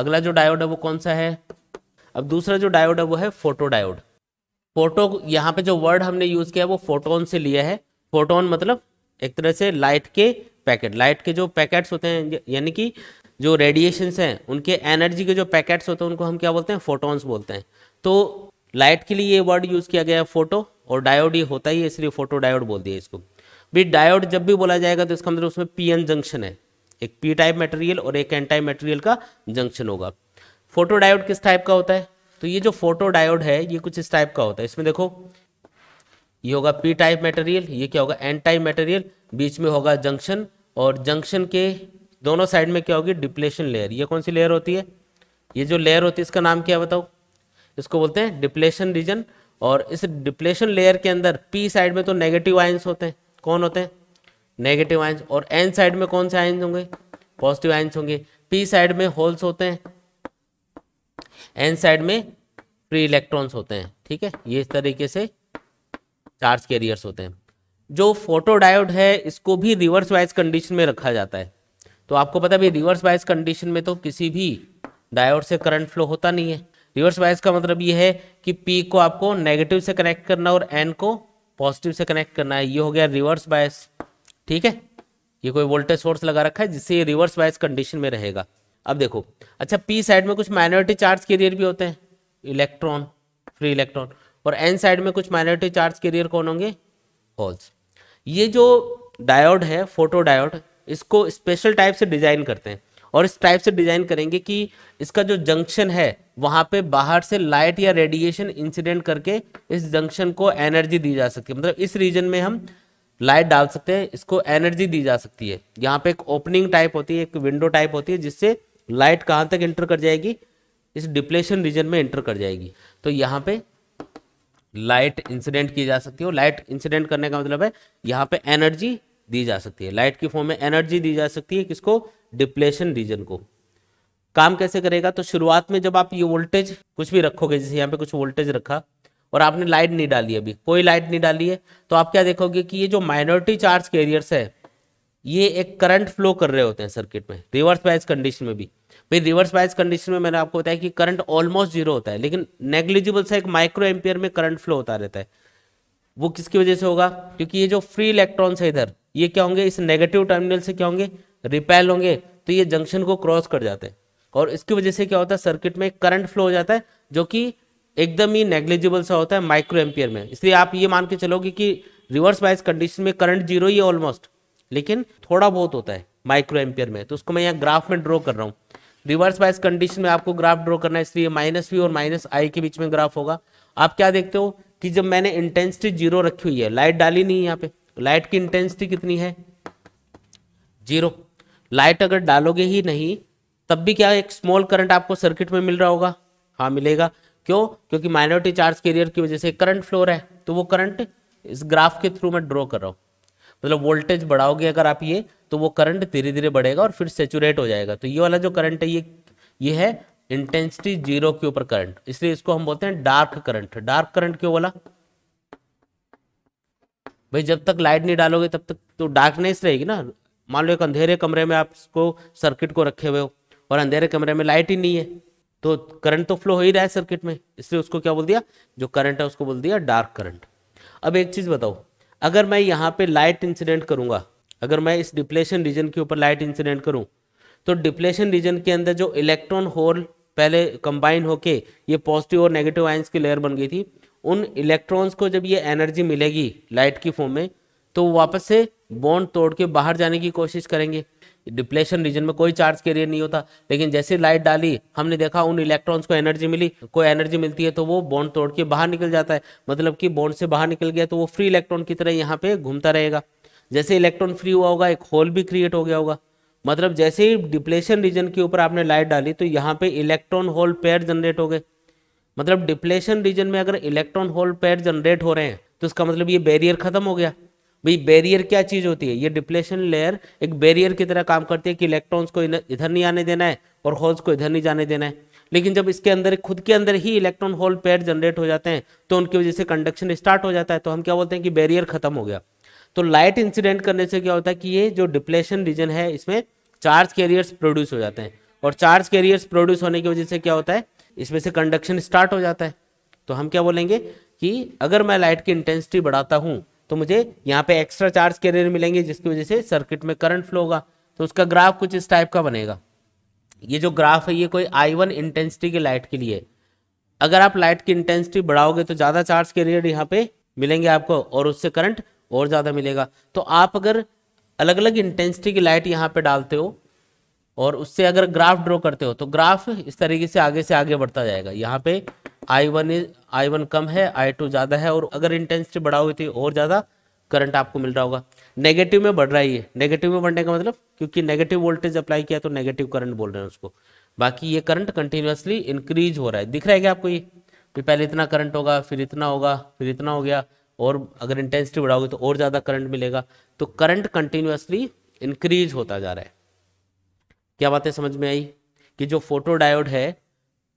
अगला जो डायोड है वो कौन सा है अब दूसरा जो डायोड है वो है फोटो डायोड फोटो यहाँ पे जो वर्ड हमने यूज किया वो फोटोन से लिया है फोटोन मतलब एक तरह से लाइट के पैकेट लाइट के जो पैकेट्स होते हैं यानी कि जो रेडिएशंस हैं उनके एनर्जी के जो पैकेट्स होते हैं उनको हम क्या बोलते हैं फोटोन्स बोलते हैं तो लाइट के लिए ये वर्ड यूज़ किया गया है फोटो और डायोड ये होता ही है इसलिए फोटो डायोड बोल दिया इसको भी डायोड जब भी बोला जाएगा तो इसका मतलब उसमें पीएन जंक्शन है एक पी टाइप मटेरियल और एक एन टाइप मटेरियल का जंक्शन होगा फोटोडायोड किस टाइप का होता है तो ये जो फोटोडायोड है ये कुछ इस टाइप का होता है इसमें देखो ये होगा पी टाइप मटेरियल ये क्या होगा एन टाइप मटेरियल बीच में होगा जंक्शन और जंक्शन के दोनों साइड में क्या होगी डिप्लेशन लेयर ये कौन सी लेयर होती है ये जो लेयर होती है इसका नाम क्या बताओ इसको बोलते हैं डिप्लेशन रीजन और इस डिप्लेशन लेयर के अंदर पी साइड में तो नेगेटिव आयंस होते हैं कौन होते हैं नेगेटिव आयंस और एन साइड में कौन से आयंस होंगे पॉजिटिव आयंस होंगे पी साइड में होल्स होते हैं एन साइड में फ्री इलेक्ट्रॉन्स होते हैं ठीक है ये इस तरीके से चार्ज कैरियर्स होते हैं जो फोटोडायोड है इसको भी रिवर्स वाइज कंडीशन में रखा जाता है तो आपको पता भी रिवर्स वाइज कंडीशन में तो किसी भी डायोड से करंट फ्लो होता नहीं है रिवर्स वाइज का मतलब ये है कि पी को आपको नेगेटिव से कनेक्ट करना और एन को पॉजिटिव से कनेक्ट करना है ये हो गया रिवर्स बायस ठीक है ये कोई वोल्टेज सोर्स लगा रखा है जिससे ये रिवर्स वाइज कंडीशन में रहेगा अब देखो अच्छा पी साइड में कुछ माइनॉरिटी चार्ज कैरियर भी होते हैं इलेक्ट्रॉन फ्री इलेक्ट्रॉन और एन साइड में कुछ माइनॉरिटी चार्ज कैरियर कौन होंगे होल्स ये जो डायोड है फोटो डायोड इसको स्पेशल टाइप से डिजाइन करते हैं और इस टाइप से डिजाइन करेंगे कि इसका जो जंक्शन है वहां पे बाहर से लाइट या रेडिएशन इंसिडेंट करके इस जंक्शन को एनर्जी दी जा सकती है मतलब इस रीजन में हम लाइट डाल सकते हैं इसको एनर्जी दी जा सकती है यहाँ पे एक ओपनिंग टाइप होती है एक विंडो टाइप होती है जिससे लाइट कहाँ तक एंटर कर जाएगी इस डिप्लेशन रीजन में एंटर कर जाएगी तो यहाँ पे लाइट इंसिडेंट की जा सकती है लाइट इंसिडेंट करने का मतलब है यहाँ पे एनर्जी दी जा सकती है लाइट की फॉर्म में एनर्जी दी जा सकती है किसको डिप्लेशन रीजन को काम कैसे करेगा तो शुरुआत में जब आप ये वोल्टेज कुछ भी रखोगे जैसे यहाँ पे कुछ वोल्टेज रखा और आपने लाइट नहीं डाली अभी कोई लाइट नहीं डाली है तो आप क्या देखोगे कि ये जो माइनॉरिटी चार्ज कैरियर्स है ये एक करंट फ्लो कर रहे होते हैं सर्किट में रिवर्स बायस कंडीशन में भी भाई रिवर्स बायस कंडीशन में मैंने आपको बताया कि करंट ऑलमोस्ट जीरो होता है लेकिन नेग्लिजिबल सा एक माइक्रो एम्पियर में करंट फ्लो होता रहता है वो किसकी वजह से होगा क्योंकि ये जो फ्री इलेक्ट्रॉन्स है इधर ये क्या होंगे इस नेगेटिव टर्मिनल से क्या होंगे रिपेल होंगे तो ये जंक्शन को क्रॉस कर जाते हैं और इसकी वजह से क्या होता है सर्किट में करंट फ्लो हो जाता है जो कि एकदम ही नेग्लिजिबल सा होता है माइक्रो एम्पियर में इसलिए आप ये मान के चलोगे कि रिवर्स वाइज कंडीशन में करंट जीरो ही है ऑलमोस्ट लेकिन थोड़ा बहुत होता है माइक्रो एम्पियर में तो उसको मैं यहाँ ग्राफ में ड्रॉ कर रहा हूँ रिवर्स वाइज कंडीशन में आपको ग्राफ ड्रॉ करना है इसलिए माइनस वी और माइनस आई के बीच में ग्राफ होगा आप क्या देखते हो कि जब मैंने इंटेंसिटी जीरो रखी हुई है लाइट डाली नहीं यहाँ पे लाइट की इंटेंसिटी कितनी है जीरो लाइट अगर डालोगे ही नहीं तब भी क्या एक स्मॉल करंट आपको सर्किट में मिल रहा होगा हाँ मिलेगा क्यों क्योंकि माइनॉरिटी चार्ज कैरियर की वजह से करंट फ्लोर है तो वो करंट इस ग्राफ के थ्रू मैं ड्रॉ कर रहा हूँ मतलब वोल्टेज बढ़ाओगे अगर आप ये तो वो करंट धीरे धीरे बढ़ेगा और फिर सेचुरेट हो जाएगा तो ये वाला जो करंट है ये ये है इंटेंसिटी जीरो के ऊपर करंट इसलिए इसको हम बोलते हैं डार्क करंट डार्क करंट क्यों बोला भाई जब तक लाइट नहीं डालोगे तब तक तो डार्कनेस रहेगी ना मान लो एक अंधेरे कमरे में आप इसको सर्किट को रखे हुए हो और अंधेरे कमरे में लाइट ही नहीं है तो करंट तो फ्लो हो ही रहा है सर्किट में इसलिए उसको क्या बोल दिया जो करंट है उसको बोल दिया डार्क करंट अब एक चीज़ बताओ अगर मैं यहाँ पे लाइट इंसिडेंट करूँगा अगर मैं इस डिप्लेशन रीजन के ऊपर लाइट इंसिडेंट करूँ तो डिप्लेशन रीजन के अंदर जो इलेक्ट्रॉन होल पहले कंबाइन होके ये पॉजिटिव और नेगेटिव आइंस की लेयर बन गई थी उन इलेक्ट्रॉन्स को जब ये एनर्जी मिलेगी लाइट की फॉर्म में तो वापस से बॉन्ड तोड़ के बाहर जाने की कोशिश करेंगे डिप्लेशन रीजन में कोई चार्ज कैरियर नहीं होता लेकिन जैसे लाइट डाली हमने देखा उन इलेक्ट्रॉन्स को एनर्जी मिली कोई एनर्जी मिलती है तो वो बॉन्ड तोड़ के बाहर निकल जाता है मतलब कि बॉन्ड से बाहर निकल गया तो वो फ्री इलेक्ट्रॉन की तरह यहाँ पे घूमता रहेगा जैसे इलेक्ट्रॉन फ्री हुआ होगा एक होल भी क्रिएट हो गया होगा मतलब जैसे ही डिप्लेशन रीजन के ऊपर आपने लाइट डाली तो यहाँ पे इलेक्ट्रॉन होल पेयर जनरेट हो गए मतलब डिप्लेशन रीजन में अगर इलेक्ट्रॉन होल पेयर जनरेट हो रहे हैं तो इसका मतलब ये बैरियर खत्म हो गया भाई बैरियर क्या चीज होती है ये डिप्लेशन लेयर एक बैरियर की तरह काम करती है कि इलेक्ट्रॉन्स को इधर नहीं आने देना है और होल्स को इधर नहीं जाने देना है लेकिन जब इसके अंदर खुद के अंदर ही इलेक्ट्रॉन होल पेयर जनरेट हो जाते हैं तो उनकी वजह से कंडक्शन स्टार्ट हो जाता है तो हम क्या बोलते हैं कि बैरियर खत्म हो गया तो लाइट इंसिडेंट करने से क्या होता है कि ये जो डिप्लेशन रीजन है इसमें चार्ज कैरियर्स प्रोड्यूस हो जाते हैं और चार्ज कैरियर्स प्रोड्यूस होने की वजह से क्या होता है इसमें से कंडक्शन स्टार्ट हो जाता है तो हम क्या बोलेंगे कि अगर मैं लाइट की इंटेंसिटी बढ़ाता हूँ तो मुझे यहाँ पे एक्स्ट्रा चार्ज कैरियर मिलेंगे जिसकी वजह से सर्किट में करंट फ्लो होगा तो उसका ग्राफ कुछ इस टाइप का बनेगा ये जो ग्राफ है ये कोई आई वन इंटेंसिटी की लाइट के लिए अगर आप लाइट की इंटेंसिटी बढ़ाओगे तो ज़्यादा चार्ज कैरियर यहाँ पे मिलेंगे आपको और उससे करंट और ज़्यादा मिलेगा तो आप अगर अलग अलग इंटेंसिटी की लाइट यहाँ पे डालते हो और उससे अगर ग्राफ ड्रॉ करते हो तो ग्राफ इस तरीके से आगे से आगे बढ़ता जाएगा यहाँ पे I one is I one कम है आई टू ज़्यादा है और अगर इंटेंसिटी बढ़ा हुई थी और ज़्यादा करंट आपको मिल रहा होगा नेगेटिव में बढ़ रहा है ये नेगेटिव में बढ़ने का मतलब क्योंकि नेगेटिव वोल्टेज अप्लाई किया तो नेगेटिव करंट बोल रहे हैं उसको बाकी ये करंट कंटिन्यूसली इंक्रीज हो रहा है दिख रहा है क्या आपको ये कि पहले इतना करंट होगा फिर इतना होगा फिर इतना हो गया और अगर इंटेंसिटी बढ़ाओगे तो और ज़्यादा करंट मिलेगा तो करंट कंटिन्यूसली इंक्रीज होता जा रहा है क्या बातें समझ में आई कि जो फोटो डायोड है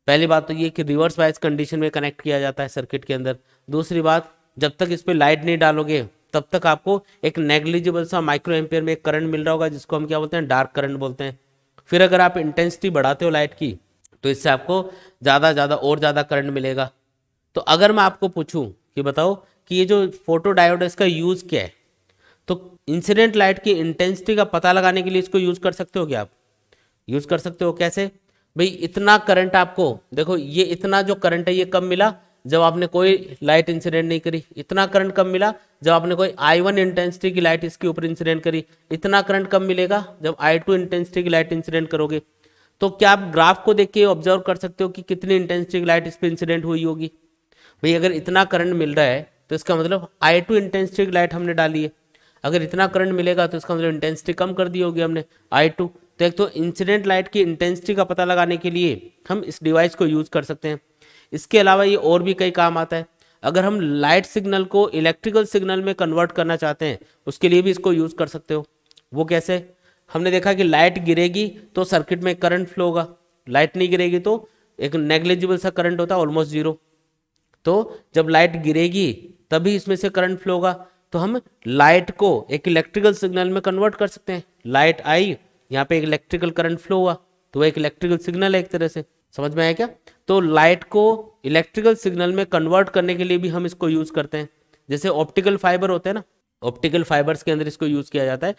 पहली बात तो ये कि रिवर्स वाइज कंडीशन में कनेक्ट किया जाता है सर्किट के अंदर दूसरी बात जब तक इस पर लाइट नहीं डालोगे तब तक आपको एक नेग्लिजिबल सा माइक्रो एम्पियर में करंट मिल रहा होगा जिसको हम क्या बोलते हैं डार्क करंट बोलते हैं फिर अगर आप इंटेंसिटी बढ़ाते हो लाइट की तो इससे आपको ज़्यादा ज़्यादा और ज़्यादा करंट मिलेगा तो अगर मैं आपको पूछूं कि बताओ कि ये जो फोटो डायोड इसका यूज़ क्या है तो इंसिडेंट लाइट की इंटेंसिटी का पता लगाने के लिए इसको यूज़ कर सकते हो क्या आप यूज़ कर सकते हो कैसे भाई इतना करंट आपको देखो ये इतना जो करंट है ये कब मिला जब आपने कोई लाइट इंसिडेंट नहीं करी इतना करंट कब मिला जब आपने कोई आई वन इंटेंसिटी की लाइट इसके ऊपर इंसिडेंट करी इतना करंट कब मिलेगा जब आई टू इंटेंसिटी की लाइट इंसिडेंट करोगे तो क्या आप ग्राफ को देख के ऑब्जर्व कर सकते हो कि कितनी इंटेंसिटी की लाइट इस पर इंसिडेंट हुई होगी भाई अगर इतना करंट मिल रहा है तो इसका मतलब आई टू इंटेंसिटी की लाइट हमने डाली है अगर इतना करंट मिलेगा तो इसका मतलब इंटेंसिटी कम कर दी होगी हमने आई टू तो एक तो इंसिडेंट लाइट की इंटेंसिटी का पता लगाने के लिए हम इस डिवाइस को यूज़ कर सकते हैं इसके अलावा ये और भी कई काम आता है अगर हम लाइट सिग्नल को इलेक्ट्रिकल सिग्नल में कन्वर्ट करना चाहते हैं उसके लिए भी इसको यूज़ कर सकते हो वो कैसे हमने देखा कि लाइट गिरेगी तो सर्किट में करंट फ्लो होगा लाइट नहीं गिरेगी तो एक नेग्लेजिबल सा करंट होता है ऑलमोस्ट ज़ीरो तो जब लाइट गिरेगी तभी इसमें से करंट फ्लो होगा तो हम लाइट को एक इलेक्ट्रिकल सिग्नल में कन्वर्ट कर सकते हैं लाइट आई यहाँ पे एक इलेक्ट्रिकल करंट फ्लो हुआ तो वह एक इलेक्ट्रिकल सिग्नल है एक तरह से समझ में आया क्या तो लाइट को इलेक्ट्रिकल सिग्नल में कन्वर्ट करने के लिए भी हम इसको यूज करते हैं जैसे ऑप्टिकल फाइबर होते हैं ना ऑप्टिकल फाइबर्स के अंदर इसको यूज किया जाता है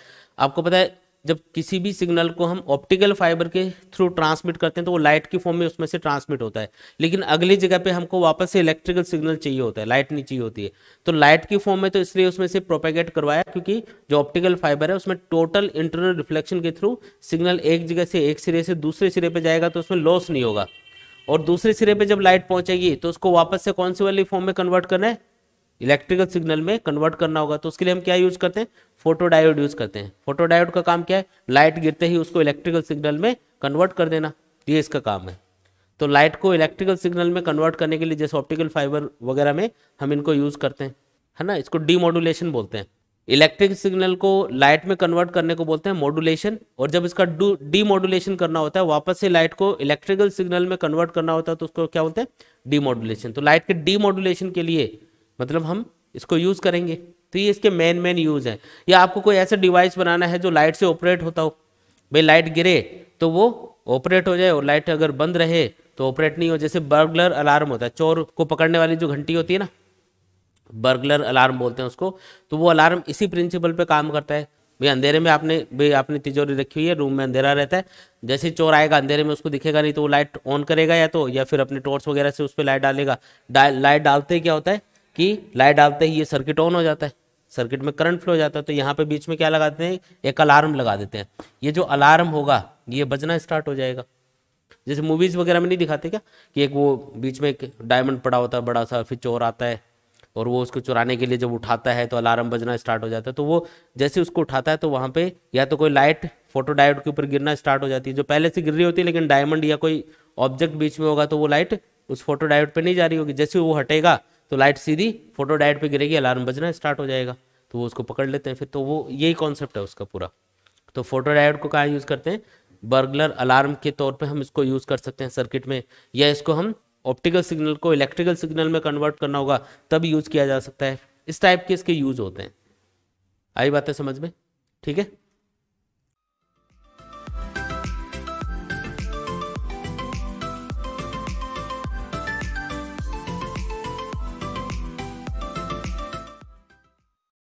आपको पता है जब किसी भी सिग्नल को हम ऑप्टिकल फाइबर के थ्रू ट्रांसमिट करते हैं तो वो लाइट की फॉर्म में उसमें से ट्रांसमिट होता है लेकिन अगली जगह पे हमको वापस से इलेक्ट्रिकल सिग्नल चाहिए होता है लाइट नहीं चाहिए होती है तो लाइट की फॉर्म में तो इसलिए उसमें से प्रोपेगेट करवाया क्योंकि जो ऑप्टिकल फाइबर है उसमें टोटल इंटरनल रिफ्लेक्शन के थ्रू सिग्नल एक जगह से एक सिरे से दूसरे सिरे पर जाएगा तो उसमें लॉस नहीं होगा और दूसरे सिरे पर जब लाइट पहुंचेगी तो उसको वापस से कौन सी वाली फॉर्म में कन्वर्ट करना है इलेक्ट्रिकल सिग्नल में कन्वर्ट करना होगा तो उसके लिए हम क्या यूज करते हैं फोटोडायोड यूज करते हैं फोटोडायोड का काम क्या है लाइट गिरते ही उसको इलेक्ट्रिकल सिग्नल में कन्वर्ट कर देना ये इसका काम है तो लाइट को इलेक्ट्रिकल सिग्नल में कन्वर्ट करने के लिए जैसे ऑप्टिकल फाइबर वगैरह में हम इनको यूज करते हैं है ना इसको डीमोडुलेशन बोलते हैं इलेक्ट्रिक सिग्नल को लाइट में कन्वर्ट करने को बोलते हैं मॉडुलेशन और जब इसका डीमोडुलेशन करना होता है वापस से लाइट को इलेक्ट्रिकल सिग्नल में कन्वर्ट करना होता है तो उसको क्या बोलते हैं डीमोडुलेशन तो लाइट के डीमोडुलेशन के लिए मतलब हम इसको यूज़ करेंगे तो ये इसके मेन मेन यूज़ हैं या आपको कोई ऐसा डिवाइस बनाना है जो लाइट से ऑपरेट होता हो भाई लाइट गिरे तो वो ऑपरेट हो जाए और लाइट अगर बंद रहे तो ऑपरेट नहीं हो जैसे बर्गलर अलार्म होता है चोर को पकड़ने वाली जो घंटी होती है ना बर्गलर अलार्म बोलते हैं उसको तो वो अलार्म इसी प्रिंसिपल पर काम करता है भाई अंधेरे में आपने भाई आपने तिजोरी रखी हुई है रूम में अंधेरा रहता है जैसे चोर आएगा अंधेरे में उसको दिखेगा नहीं तो वो लाइट ऑन करेगा या तो या फिर अपने टॉर्च वगैरह से उस पर लाइट डालेगा डा, लाइट डालते क्या होता है कि लाइट डालते ही ये सर्किट ऑन हो जाता है सर्किट में करंट फ्लो हो जाता है तो यहाँ पे बीच में क्या लगाते हैं एक अलार्म लगा देते हैं ये जो अलार्म होगा ये बजना स्टार्ट हो जाएगा जैसे मूवीज वगैरह में नहीं दिखाते क्या कि एक वो बीच में एक डायमंड पड़ा होता है बड़ा सा फिर चोर आता है और वो उसको चुराने के लिए जब उठाता है तो अलार्म बजना स्टार्ट हो जाता है तो वो जैसे उसको उठाता है तो वहाँ पे या तो कोई लाइट फोटो डायोड के ऊपर गिरना स्टार्ट हो जाती है जो पहले से गिर रही होती है लेकिन डायमंड या कोई ऑब्जेक्ट बीच में होगा तो वो लाइट उस फोटो डायोड पर नहीं जा रही होगी जैसे वो हटेगा तो लाइट सीधी फोटो डाइट पर गिरेगी अलार्म बजना स्टार्ट हो जाएगा तो वो उसको पकड़ लेते हैं फिर तो वो यही कॉन्सेप्ट है उसका पूरा तो फोटो डायड को कहाँ यूज़ करते हैं बर्गलर अलार्म के तौर पे हम इसको यूज़ कर सकते हैं सर्किट में या इसको हम ऑप्टिकल सिग्नल को इलेक्ट्रिकल सिग्नल में कन्वर्ट करना होगा तब यूज़ किया जा सकता है इस टाइप के इसके यूज़ होते हैं आई बातें समझ में ठीक है